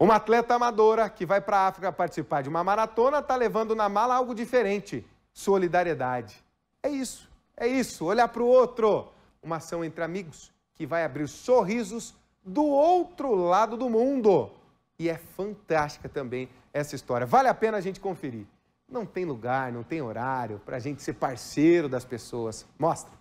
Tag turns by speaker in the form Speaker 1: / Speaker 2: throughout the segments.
Speaker 1: Uma atleta amadora que vai para a África participar de uma maratona está levando na mala algo diferente: solidariedade. É isso, é isso, olhar para o outro. Uma ação entre amigos que vai abrir sorrisos do outro lado do mundo. E é fantástica também essa história. Vale a pena a gente conferir. Não tem
Speaker 2: lugar, não tem horário para a gente ser parceiro das pessoas. Mostra.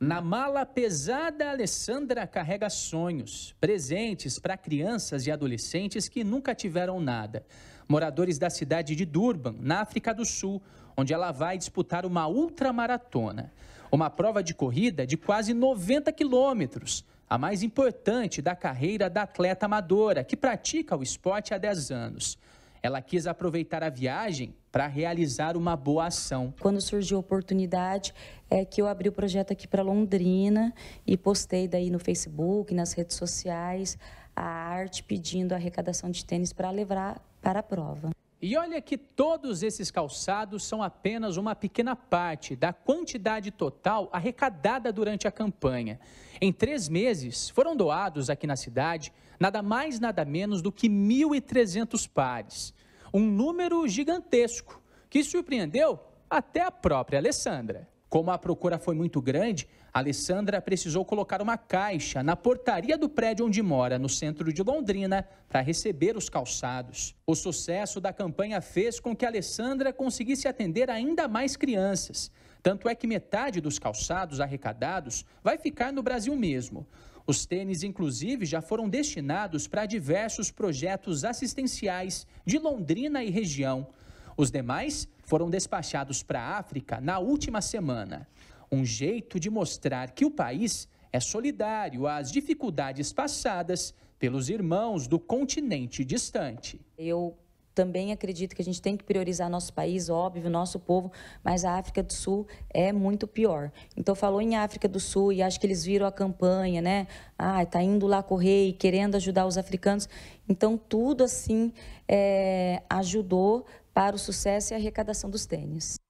Speaker 2: Na mala pesada, Alessandra carrega sonhos, presentes para crianças e adolescentes que nunca tiveram nada. Moradores da cidade de Durban, na África do Sul, onde ela vai disputar uma ultramaratona. Uma prova de corrida de quase 90 quilômetros, a mais importante da carreira da atleta amadora, que pratica o esporte há 10 anos ela quis aproveitar a viagem para realizar uma boa ação.
Speaker 3: Quando surgiu a oportunidade, é que eu abri o projeto aqui para Londrina e postei daí no Facebook, nas redes sociais, a arte pedindo arrecadação de tênis para levar para a prova.
Speaker 2: E olha que todos esses calçados são apenas uma pequena parte da quantidade total arrecadada durante a campanha. Em três meses, foram doados aqui na cidade nada mais, nada menos do que 1.300 pares. Um número gigantesco que surpreendeu até a própria Alessandra. Como a procura foi muito grande, Alessandra precisou colocar uma caixa na portaria do prédio onde mora, no centro de Londrina, para receber os calçados. O sucesso da campanha fez com que Alessandra conseguisse atender ainda mais crianças. Tanto é que metade dos calçados arrecadados vai ficar no Brasil mesmo. Os tênis, inclusive, já foram destinados para diversos projetos assistenciais de Londrina e região. Os demais foram despachados para a África na última semana. Um jeito de mostrar que o país é solidário às dificuldades passadas pelos irmãos do
Speaker 3: continente distante. Eu também acredito que a gente tem que priorizar nosso país, óbvio, nosso povo, mas a África do Sul é muito pior. Então falou em África do Sul e acho que eles viram a campanha, né? Ah, está indo lá correr e querendo ajudar os africanos. Então tudo assim é, ajudou para o sucesso e arrecadação dos tênis.